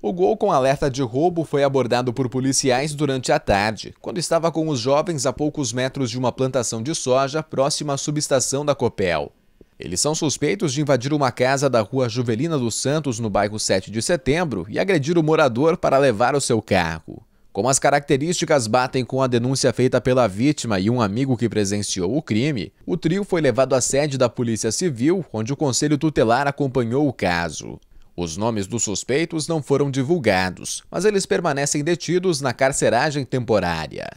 O gol com alerta de roubo foi abordado por policiais durante a tarde, quando estava com os jovens a poucos metros de uma plantação de soja próxima à subestação da Copel. Eles são suspeitos de invadir uma casa da rua Juvelina dos Santos, no bairro 7 de setembro, e agredir o morador para levar o seu carro. Como as características batem com a denúncia feita pela vítima e um amigo que presenciou o crime, o trio foi levado à sede da Polícia Civil, onde o Conselho Tutelar acompanhou o caso. Os nomes dos suspeitos não foram divulgados, mas eles permanecem detidos na carceragem temporária.